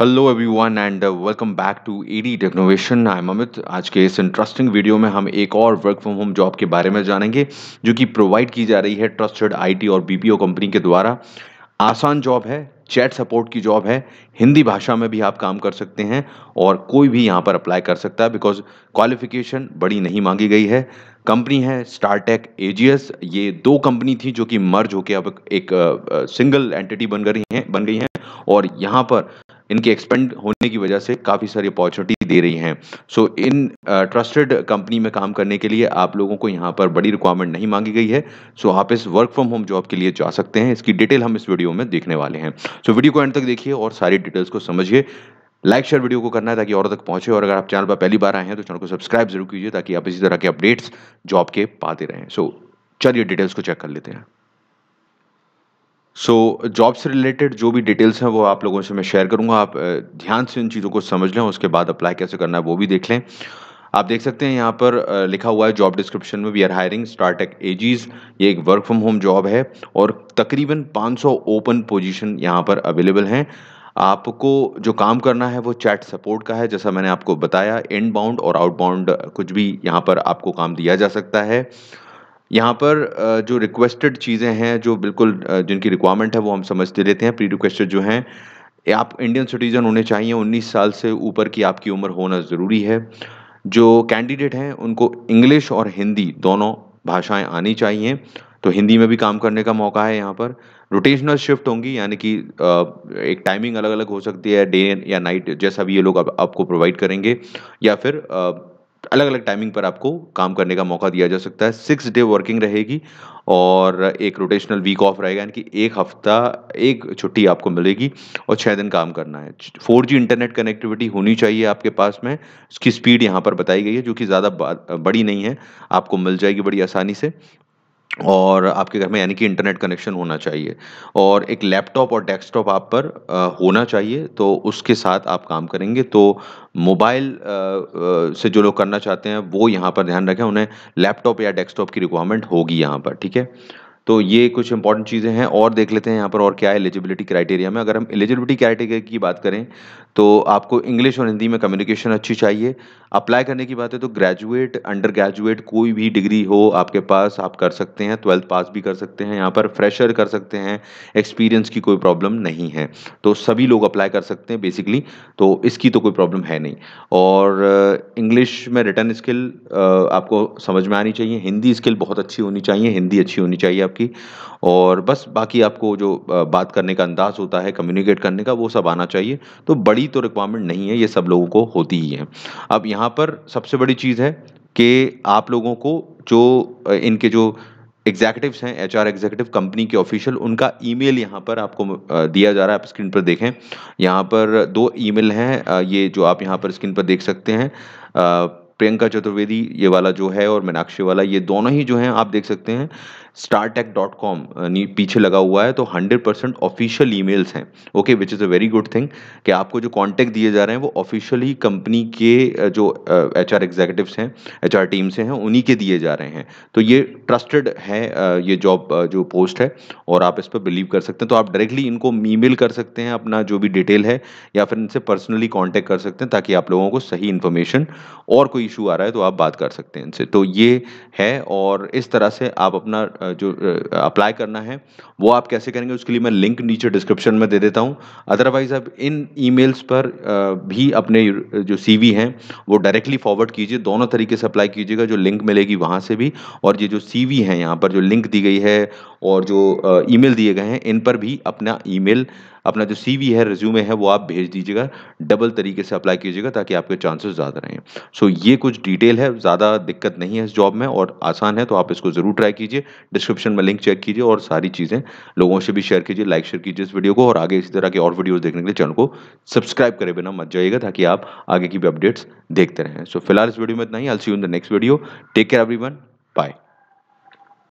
hello everyone and welcome back to AD Technovation I am Amit आज के इस interesting video में हम एक और वर्क फ्रॉम होम जॉब के बारे में जानेंगे जो कि प्रोवाइड की जा रही है ट्रस्टेड आईटी और बीपीओ कंपनी के द्वारा आसान जॉब है चैट सपोर्ट की जॉब है हिंदी भाषा में भी आप काम कर सकते हैं और कोई भी यहाँ पर अप्लाई कर सकता है बिकॉज क्वालिफिकेशन बड़ी नहीं मांगी गई है कंपनी है स्टारटेक एजीएस ये दो कंपनी थी जो कि मर्ज होकर अब एक सिंगल uh, एंटिटी uh, बन गई हैं बन गई हैं और यहाँ पर इनके एक्सपेंड होने की वजह से काफ़ी सारी अपॉर्चुनिटी दे रही हैं सो so, इन ट्रस्टेड uh, कंपनी में काम करने के लिए आप लोगों को यहाँ पर बड़ी रिक्वायरमेंट नहीं मांगी गई है सो so, आप इस वर्क फ्रॉम होम जॉब के लिए जा सकते हैं इसकी डिटेल हम इस वीडियो में देखने वाले हैं सो so, वीडियो को एंड तक देखिए और सारी डिटेल्स को समझिए लाइक शेयर वीडियो को करना है ताकि और तक पहुंचे और अगर आप चैनल पर पहली बार आए हैं तो चैनल को सब्सक्राइब जरूर कीजिए ताकि आप इसी तरह के अपडेट्स जॉब के पाते रहें सो so, चलिए डिटेल्स को चेक कर लेते हैं सो जॉब से रिलेटेड जो भी डिटेल्स हैं वो आप लोगों से मैं शेयर करूँगा आप ध्यान से उन चीज़ों को समझ लें उसके बाद अप्लाई कैसे करना है वो भी देख लें आप देख सकते हैं यहाँ पर लिखा हुआ है जॉब डिस्क्रिप्शन में वी आर हायरिंग स्टार्टअप एजीज ये एक वर्क फ्रॉम होम जॉब है और तकरीबन 500 ओपन पोजीशन यहाँ पर अवेलेबल हैं आपको जो काम करना है वो चैट सपोर्ट का है जैसा मैंने आपको बताया इनबाउंड बाउंड और आउट बाउंड कुछ भी यहाँ पर आपको काम दिया जा सकता है यहाँ पर जो रिक्वेस्टेड चीज़ें हैं जो बिल्कुल जिनकी रिक्वायरमेंट है वो हम समझते रहते हैं प्री रिक्वेस्टेड जो हैं आप इंडियन सिटीज़न होने चाहिए 19 साल से ऊपर की आपकी उम्र होना ज़रूरी है जो कैंडिडेट हैं उनको इंग्लिश और हिंदी दोनों भाषाएं आनी चाहिए तो हिंदी में भी काम करने का मौका है यहाँ पर रोटेशनल शिफ्ट होंगी यानी कि एक टाइमिंग अलग अलग हो सकती है डे या नाइट जैसा भी ये लोग आप, आपको प्रोवाइड करेंगे या फिर अलग अलग टाइमिंग पर आपको काम करने का मौका दिया जा सकता है सिक्स डे वर्किंग रहेगी और एक रोटेशनल वीक ऑफ रहेगा यानी कि एक हफ्ता एक छुट्टी आपको मिलेगी और छः दिन काम करना है फोर जी इंटरनेट कनेक्टिविटी होनी चाहिए आपके पास में उसकी स्पीड यहाँ पर बताई गई है जो कि ज़्यादा बड़ी नहीं है आपको मिल जाएगी बड़ी आसानी से और आपके घर में यानी कि इंटरनेट कनेक्शन होना चाहिए और एक लैपटॉप और डेस्कटॉप आप पर होना चाहिए तो उसके साथ आप काम करेंगे तो मोबाइल से जो लोग करना चाहते हैं वो यहाँ पर ध्यान रखें उन्हें लैपटॉप या डेस्कटॉप की रिक्वायरमेंट होगी यहाँ पर ठीक है तो ये कुछ इंपॉर्टेंट चीज़ें हैं और देख लेते हैं यहाँ पर और क्या है एलिजिबिलिटी क्राइटेरिया में अगर हम एलिजिबिलिटी क्राइटेरिया की बात करें तो आपको इंग्लिश और हिंदी में कम्युनिकेशन अच्छी चाहिए अप्लाई करने की बात है तो ग्रेजुएट अंडर ग्रेजुएट कोई भी डिग्री हो आपके पास आप कर सकते हैं ट्वेल्थ पास भी कर सकते हैं यहाँ पर फ्रेशर कर सकते हैं एक्सपीरियंस की कोई प्रॉब्लम नहीं है तो सभी लोग अप्लाई कर सकते हैं बेसिकली तो इसकी तो कोई प्रॉब्लम है नहीं और इंग्लिश uh, में रिटर्न स्किल uh, आपको समझ में आनी चाहिए हिंदी स्किल बहुत अच्छी होनी चाहिए हिंदी अच्छी होनी चाहिए की और बस बाकी आपको जो बात करने का अंदाज़ होता है कम्युनिकेट करने का वो सब आना चाहिए तो बड़ी तो रिक्वायरमेंट नहीं है ये सब लोगों को होती ही है अब यहाँ पर सबसे बड़ी चीज़ है कि आप लोगों को जो इनके जो एग्जैक्टिवस हैं एच आर एग्जैक्टिव कंपनी के ऑफिशियल उनका ई मेल यहाँ पर आपको दिया जा रहा है आप स्क्रीन पर देखें यहाँ पर दो ई मेल हैं ये जो आप यहाँ पर स्क्रीन पर देख सकते हैं प्रियंका चतुर्वेदी ये वाला जो है और मीनाक्षी वाला ये दोनों ही जो हैं आप देख सकते हैं स्टारटेक डॉट कॉम पीछे लगा हुआ है तो hundred percent official emails हैं okay which is a very good thing कि आपको जो कॉन्टैक्ट दिए जा रहे हैं वो ऑफिशियली कंपनी के जो एच आर एग्जीक्यूटिव्स हैं एच आर टीम्स हैं उन्हीं के दिए जा रहे हैं तो ये ट्रस्टेड है ये जॉब जो पोस्ट है और आप इस पर बिलीव कर सकते हैं तो आप डायरेक्टली इनको ई मेल कर सकते हैं अपना जो भी डिटेल है या फिर इनसे पर्सनली कॉन्टैक्ट कर सकते हैं ताकि आप लोगों को सही इन्फॉर्मेशन और कोई इशू आ रहा है तो आप बात कर सकते हैं इनसे तो ये है और इस तरह से आप अपना जो अप्लाई करना है वो आप कैसे करेंगे उसके लिए मैं लिंक नीचे डिस्क्रिप्शन में दे देता हूँ अदरवाइज आप इन ईमेल्स पर भी अपने जो सीवी हैं वो डायरेक्टली फॉरवर्ड कीजिए दोनों तरीके से अप्लाई कीजिएगा जो लिंक मिलेगी वहाँ से भी और ये जो सीवी हैं यहाँ पर जो लिंक दी गई है और जो ईमेल दिए गए हैं इन पर भी अपना ईमेल अपना जो वी है रिज्यूमे है वो आप भेज दीजिएगा डबल तरीके से अप्लाई कीजिएगा ताकि आपके चांसेस ज़्यादा रहें सो so, ये कुछ डिटेल है ज़्यादा दिक्कत नहीं है इस जॉब में और आसान है तो आप इसको ज़रूर ट्राई कीजिए डिस्क्रिप्शन में लिंक चेक कीजिए और सारी चीज़ें लोगों से भी शेयर कीजिए लाइक शेयर कीजिए इस वीडियो को और आगे इसी तरह के और वीडियोज़ देखने के लिए चैनल को सब्सक्राइब करें बिना मत जाइएगा ताकि आप आगे की भी अपडेट्स देखते रहें सो so, फिलहाल इस वीडियो में इतना ही all you in the next video take care every bye